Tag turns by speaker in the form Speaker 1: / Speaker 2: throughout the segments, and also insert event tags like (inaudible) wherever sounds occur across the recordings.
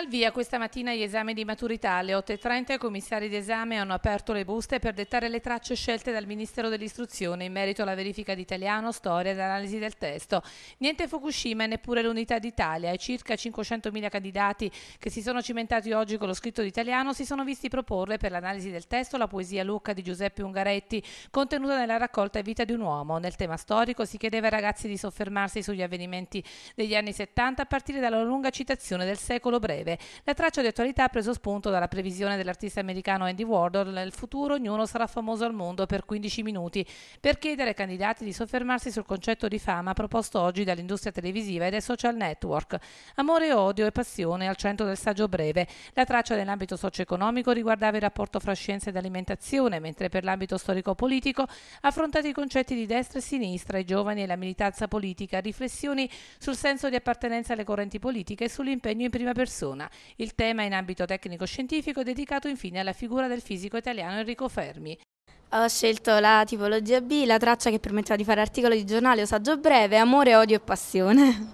Speaker 1: Al via questa mattina gli esami di maturità. Alle 8.30 i commissari d'esame hanno aperto le buste per dettare le tracce scelte dal Ministero dell'Istruzione in merito alla verifica di italiano, storia ed analisi del testo. Niente Fukushima e neppure l'Unità d'Italia. I circa 500.000 candidati che si sono cimentati oggi con lo scritto d'italiano si sono visti proporre per l'analisi del testo la poesia Lucca di Giuseppe Ungaretti, contenuta nella raccolta Vita di un uomo. Nel tema storico si chiedeva ai ragazzi di soffermarsi sugli avvenimenti degli anni 70 a partire dalla lunga citazione del secolo breve breve. La traccia di attualità ha preso spunto dalla previsione dell'artista americano Andy Warhol nel futuro ognuno sarà famoso al mondo per 15 minuti, per chiedere ai candidati di soffermarsi sul concetto di fama proposto oggi dall'industria televisiva e dai social network. Amore, odio e passione al centro del saggio breve. La traccia nell'ambito socio-economico riguardava il rapporto fra scienza ed alimentazione, mentre per l'ambito storico-politico affrontati i concetti di destra e sinistra, i giovani e la militanza politica, riflessioni sul senso di appartenenza alle correnti politiche e sull'impegno in prima persona. Verona. Il tema in ambito tecnico-scientifico è dedicato infine alla figura del fisico italiano Enrico Fermi.
Speaker 2: Ho scelto la tipologia B, la traccia che permetteva di fare articoli di giornale o saggio breve, amore, odio e passione.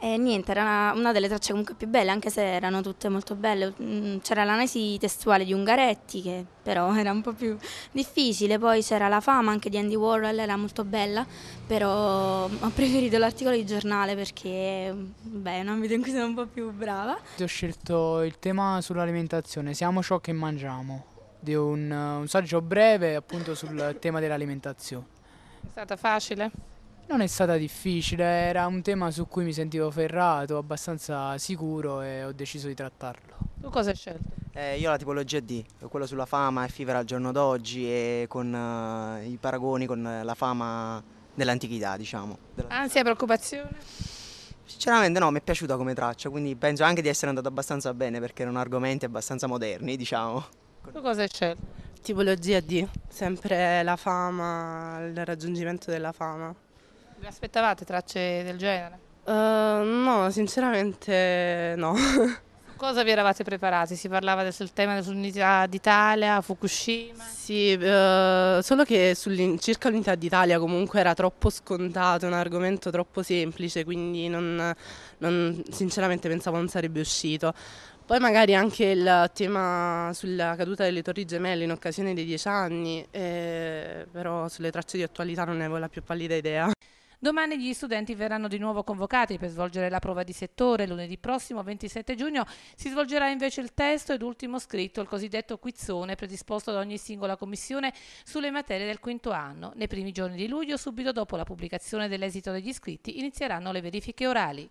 Speaker 2: E niente, era una, una, delle tracce comunque più belle, anche se erano tutte molto belle. Mm, c'era l'analisi testuale di Ungaretti, che però (laughs) era un po' più difficile. Poi c'era la fama anche di Andy Warhol, era molto bella, però ho preferito l'articolo di giornale perché beh, è un ambito in cui sono un po' più brava.
Speaker 3: Ho scelto il tema sull'alimentazione, siamo ciò che mangiamo, di un, un saggio breve appunto sul tema dell'alimentazione. È stata facile? Non è stata difficile, era un tema su cui mi sentivo ferrato, abbastanza sicuro e ho deciso di trattarlo. Tu cosa hai scelto? Eh, io la tipologia D, quello sulla fama e Fever al giorno d'oggi e con uh, i paragoni con la fama dell'antichità, diciamo.
Speaker 1: Anzi, e preoccupazione?
Speaker 3: Sinceramente no, mi è piaciuta come traccia, quindi penso anche di essere andato abbastanza bene perché erano argomenti abbastanza moderni, (laughs) diciamo.
Speaker 4: Tu cosa hai scelto? Tipologia D, sempre la fama, il raggiungimento della fama. Vi aspettavate tracce del genere? Uh, no, sinceramente no. (laughs) Cosa vi eravate preparati? Si parlava del tema dell'unità d'Italia, Fukushima? Sì, eh, solo che circa l'unità d'Italia comunque era troppo scontato, un argomento troppo semplice, quindi non, non, sinceramente pensavo non sarebbe uscito. Poi magari anche il tema sulla caduta delle torri gemelle in occasione dei dieci anni, eh, però sulle tracce di attualità non ne avevo la più pallida idea.
Speaker 1: Domani gli studenti verranno di nuovo convocati per svolgere la prova di settore. Lunedì prossimo, 27 giugno, si svolgerà invece il testo ed ultimo scritto, il cosiddetto quizzone predisposto da ogni singola commissione sulle materie del quinto anno. Nei primi giorni di luglio, subito dopo la pubblicazione dell'esito degli iscritti, inizieranno le verifiche orali.